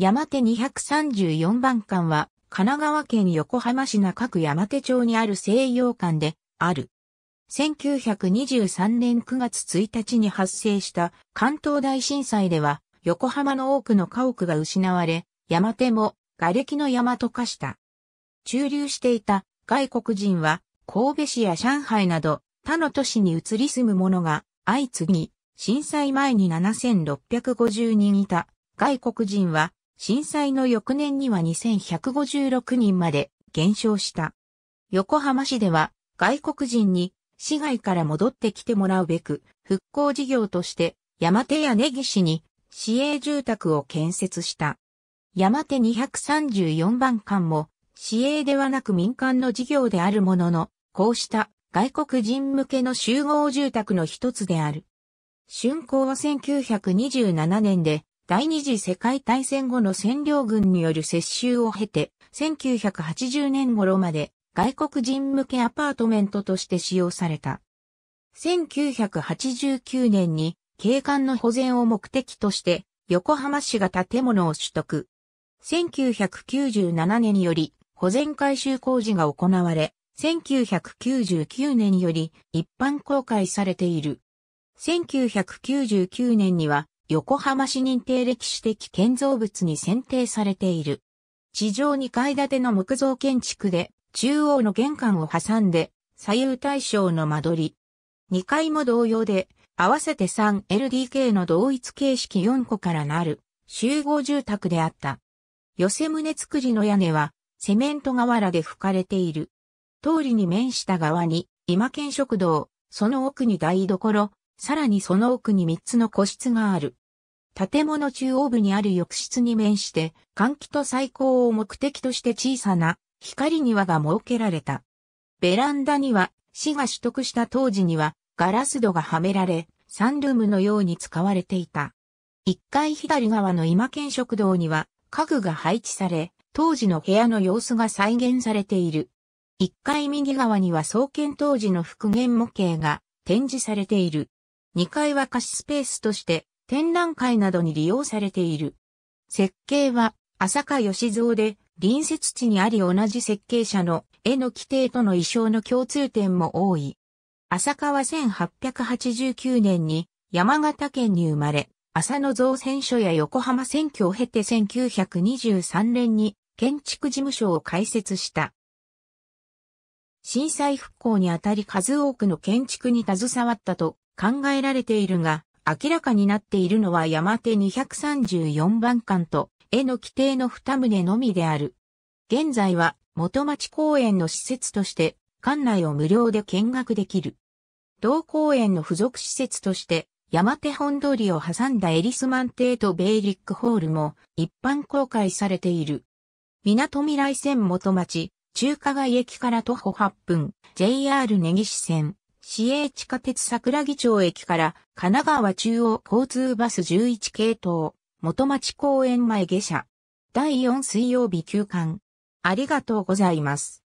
山手234番館は、神奈川県横浜市中区山手町にある西洋館で、ある。1923年9月1日に発生した関東大震災では、横浜の多くの家屋が失われ、山手も瓦礫の山と化した。駐留していた外国人は神戸市や上海など他の都市に移り住む者が相次ぎ、震災前に7650人いた外国人は震災の翌年には2156人まで減少した。横浜市では外国人に市外から戻ってきてもらうべく復興事業として山手や根岸に市営住宅を建設した。山手234番館も市営ではなく民間の事業であるものの、こうした外国人向けの集合住宅の一つである。春光は1927年で第二次世界大戦後の占領軍による接収を経て、1980年頃まで外国人向けアパートメントとして使用された。1989年に景観の保全を目的として横浜市が建物を取得。1997年により保全改修工事が行われ、1999年より一般公開されている。1999年には横浜市認定歴史的建造物に選定されている。地上2階建ての木造建築で、中央の玄関を挟んで、左右対称の間取り。2階も同様で、合わせて 3LDK の同一形式4個からなる集合住宅であった。寄せ棟造りの屋根はセメント瓦で吹かれている。通りに面した側に今県食堂、その奥に台所、さらにその奥に3つの個室がある。建物中央部にある浴室に面して、換気と再光を目的として小さな光庭が設けられた。ベランダには、市が取得した当時には、ガラス戸がはめられ、サンルームのように使われていた。1階左側の今県食堂には、家具が配置され、当時の部屋の様子が再現されている。1階右側には創建当時の復元模型が展示されている。2階は貸しスペースとして展覧会などに利用されている。設計は浅香義蔵で隣接地にあり同じ設計者の絵の規定との衣装の共通点も多い。浅香は1889年に山形県に生まれ、浅野造船所や横浜選挙を経て1923年に建築事務所を開設した。震災復興にあたり数多くの建築に携わったと考えられているが、明らかになっているのは山手234番館と、絵の規定の二棟のみである。現在は、元町公園の施設として、館内を無料で見学できる。同公園の付属施設として、山手本通りを挟んだエリスマン邸とベイリックホールも一般公開されている。港未来線元町、中華街駅から徒歩8分、JR 根岸線、市営地下鉄桜木町駅から神奈川中央交通バス11系統元町公園前下車。第4水曜日休館。ありがとうございます。